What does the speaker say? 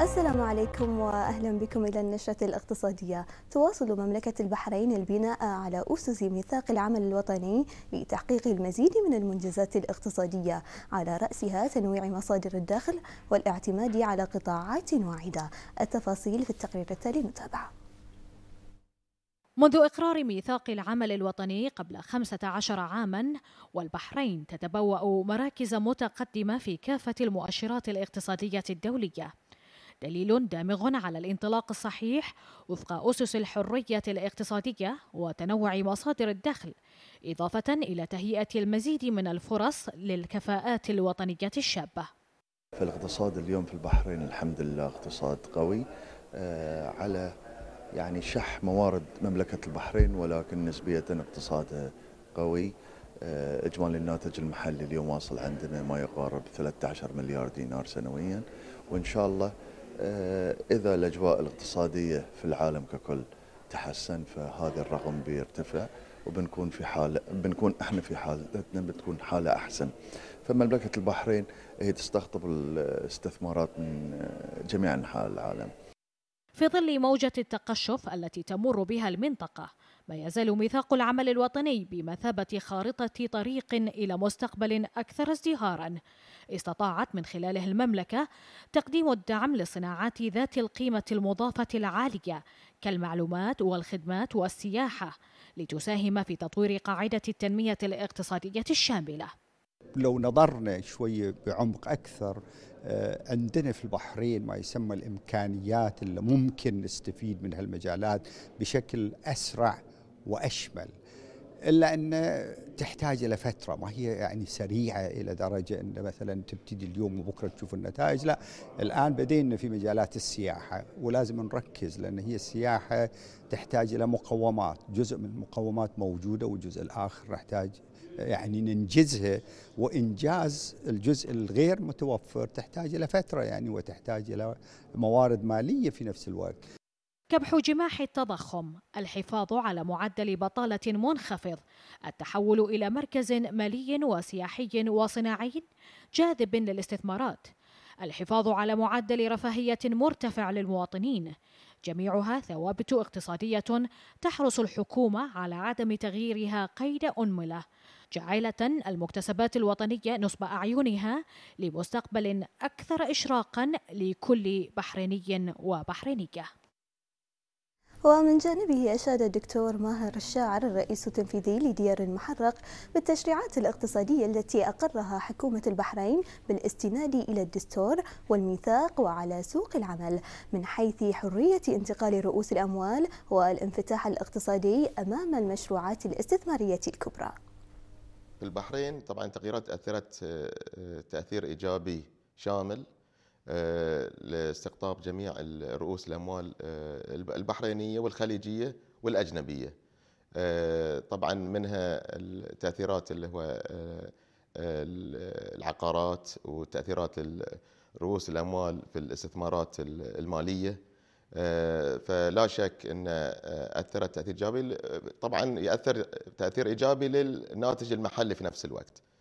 السلام عليكم واهلا بكم الى النشره الاقتصاديه. تواصل مملكه البحرين البناء على اسس ميثاق العمل الوطني لتحقيق المزيد من المنجزات الاقتصاديه، على راسها تنويع مصادر الدخل والاعتماد على قطاعات واعده. التفاصيل في التقرير التالي متابعه. منذ إقرار ميثاق العمل الوطني قبل 15 عاما والبحرين تتبوأ مراكز متقدمة في كافة المؤشرات الاقتصادية الدولية دليل دامغ على الانطلاق الصحيح وفق أسس الحرية الاقتصادية وتنوع مصادر الدخل إضافة إلى تهيئة المزيد من الفرص للكفاءات الوطنية الشابة في الاقتصاد اليوم في البحرين الحمد لله اقتصاد قوي آه، على يعني شح موارد مملكة البحرين ولكن نسبية اقتصادها قوي آه، اجمالي الناتج المحلي اليوم واصل عندنا ما يقارب 13 مليار دينار سنويا وان شاء الله آه، إذا الأجواء الاقتصادية في العالم ككل تحسن فهذا الرقم بيرتفع وبنكون في حالة بنكون احنا في حالتنا بتكون حالة أحسن فمملكة البحرين هي تستقطب الاستثمارات من آه، جميع أنحاء العالم في ظل موجة التقشف التي تمر بها المنطقة ما يزال ميثاق العمل الوطني بمثابة خارطة طريق إلى مستقبل أكثر ازدهاراً استطاعت من خلاله المملكة تقديم الدعم للصناعات ذات القيمة المضافة العالية كالمعلومات والخدمات والسياحة لتساهم في تطوير قاعدة التنمية الاقتصادية الشاملة. لو نظرنا شوية بعمق أكثر آه، عندنا في البحرين ما يسمى الإمكانيات اللي ممكن نستفيد من هالمجالات بشكل أسرع وأشمل الا ان تحتاج الى فتره ما هي يعني سريعه الى درجه ان مثلا تبتدي اليوم وبكره تشوف النتائج لا الان بدينا في مجالات السياحه ولازم نركز لان هي السياحه تحتاج الى مقومات جزء من المقومات موجوده والجزء الاخر نحتاج يعني ننجزها وانجاز الجزء الغير متوفر تحتاج الى فتره يعني وتحتاج الى موارد ماليه في نفس الوقت كبح جماح التضخم الحفاظ على معدل بطاله منخفض التحول الى مركز مالي وسياحي وصناعي جاذب للاستثمارات الحفاظ على معدل رفاهيه مرتفع للمواطنين جميعها ثوابت اقتصاديه تحرص الحكومه على عدم تغييرها قيد انمله جعلة المكتسبات الوطنية نصب أعينها لمستقبل أكثر إشراقا لكل بحريني وبحرينية ومن جانبه أشاد الدكتور ماهر الشاعر الرئيس التنفيذي لديار المحرق بالتشريعات الاقتصادية التي أقرها حكومة البحرين بالاستناد إلى الدستور والميثاق وعلى سوق العمل من حيث حرية انتقال رؤوس الأموال والانفتاح الاقتصادي أمام المشروعات الاستثمارية الكبرى في البحرين طبعا تغييرات أثرت آه، آه، تأثير إيجابي شامل آه، استقطاب جميع الرؤوس الاموال آه، البحرينيه والخليجيه والاجنبيه. آه، طبعا منها التاثيرات اللي هو آه، العقارات وتاثيرات رؤوس الاموال في الاستثمارات الماليه فلا شك ان اثرت تاثير ايجابي طبعا ياثر تاثير ايجابي للناتج المحلي في نفس الوقت.